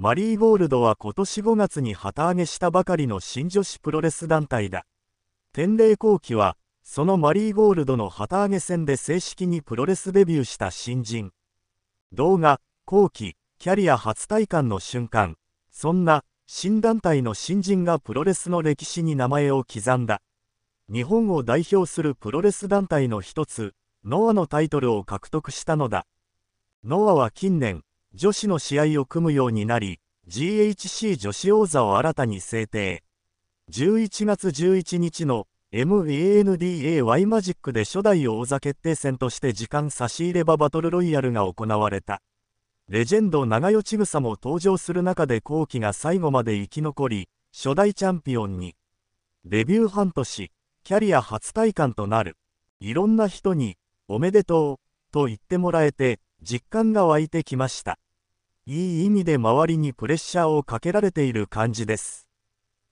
マリーゴールドは今年5月に旗揚げしたばかりの新女子プロレス団体だ。天霊後期は、そのマリーゴールドの旗揚げ戦で正式にプロレスデビューした新人。動画、後期、キャリア初体感の瞬間、そんな、新団体の新人がプロレスの歴史に名前を刻んだ。日本を代表するプロレス団体の一つ、ノアのタイトルを獲得したのだ。ノアは近年、女子の試合を組むようになり、GHC 女子王座を新たに制定。11月11日の MANDAY マジックで初代王座決定戦として時間差し入ればバトルロイヤルが行われた。レジェンド長与千草も登場する中で後期が最後まで生き残り、初代チャンピオンに。デビュー半年、キャリア初体感となる。いろんな人に、おめでとう、と言ってもらえて、実感が湧いてきました。いい意味で周りにプレッシャーをかけられている感じです。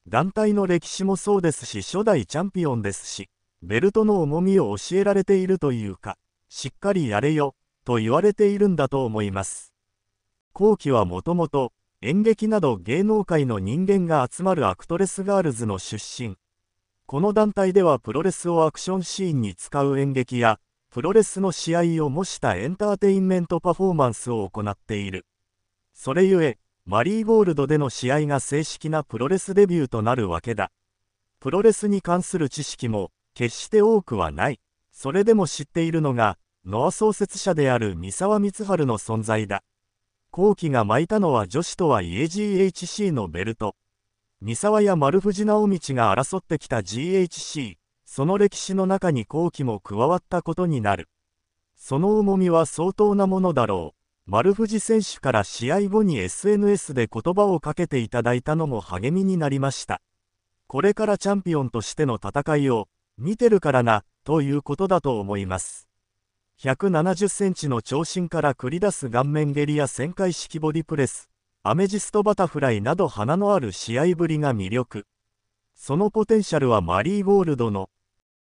団体の歴史もそうですし、初代チャンピオンですし、ベルトの重みを教えられているというか、しっかりやれよ、と言われているんだと思います。後期はもともと、演劇など芸能界の人間が集まるアクトレスガールズの出身。この団体ではプロレスをアクションシーンに使う演劇や、プロレスの試合を模したエンターテインメントパフォーマンスを行っている。それゆえ、マリーゴールドでの試合が正式なプロレスデビューとなるわけだ。プロレスに関する知識も決して多くはない。それでも知っているのが、ノア創設者である三沢光晴の存在だ。後期が巻いたのは女子とはいえ GHC のベルト。三沢や丸藤直道が争ってきた GHC、その歴史の中に後期も加わったことになる。その重みは相当なものだろう。丸藤選手から試合後に SNS で言葉をかけていただいたのも励みになりました。これからチャンピオンとしての戦いを見てるからな、ということだと思います。170センチの長身から繰り出す顔面蹴りや旋回式ボディプレス、アメジストバタフライなど花のある試合ぶりが魅力。そのポテンシャルはマリーゴールドの